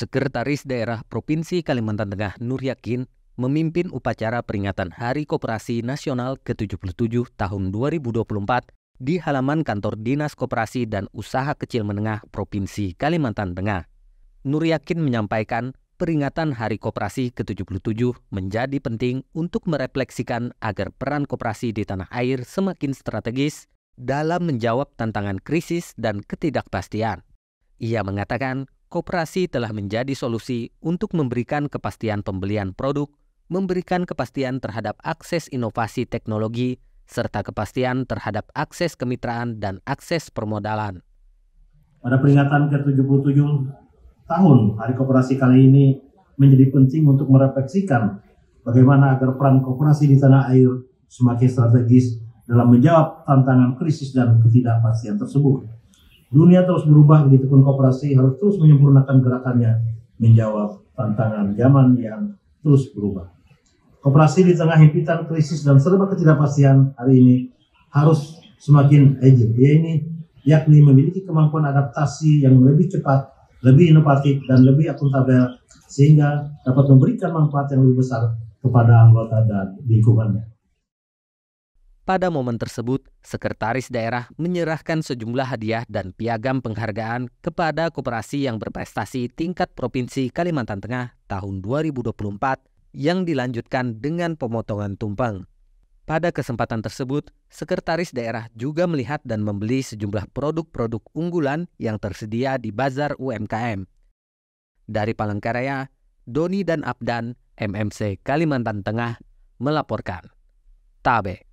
Sekretaris Daerah Provinsi Kalimantan Tengah Nur Yakin memimpin upacara peringatan Hari Koperasi Nasional ke-77 tahun 2024 di halaman kantor Dinas Koperasi dan Usaha Kecil Menengah Provinsi Kalimantan Tengah. Nur Yakin menyampaikan peringatan Hari Koperasi ke-77 menjadi penting untuk merefleksikan agar peran koperasi di tanah air semakin strategis dalam menjawab tantangan krisis dan ketidakpastian. Ia mengatakan koperasi telah menjadi solusi untuk memberikan kepastian pembelian produk, memberikan kepastian terhadap akses inovasi teknologi, serta kepastian terhadap akses kemitraan dan akses permodalan. Pada peringatan ke-77 tahun, Hari Koperasi kali ini menjadi penting untuk merefleksikan bagaimana agar peran koperasi di tanah air semakin strategis dalam menjawab tantangan krisis dan ketidakpastian tersebut. Dunia terus berubah begitu pun koperasi harus terus menyempurnakan gerakannya menjawab tantangan zaman yang terus berubah. Koperasi di tengah himpitan krisis dan serba ketidakpastian hari ini harus semakin agile, ini yakni memiliki kemampuan adaptasi yang lebih cepat, lebih inovatif, dan lebih akuntabel sehingga dapat memberikan manfaat yang lebih besar kepada anggota dan lingkungannya. Pada momen tersebut, sekretaris daerah menyerahkan sejumlah hadiah dan piagam penghargaan kepada koperasi yang berprestasi tingkat Provinsi Kalimantan Tengah tahun 2024 yang dilanjutkan dengan pemotongan tumpeng. Pada kesempatan tersebut, sekretaris daerah juga melihat dan membeli sejumlah produk-produk unggulan yang tersedia di bazar UMKM. Dari Palangkaraya, Doni dan Abdan, MMC Kalimantan Tengah, melaporkan. Tabek.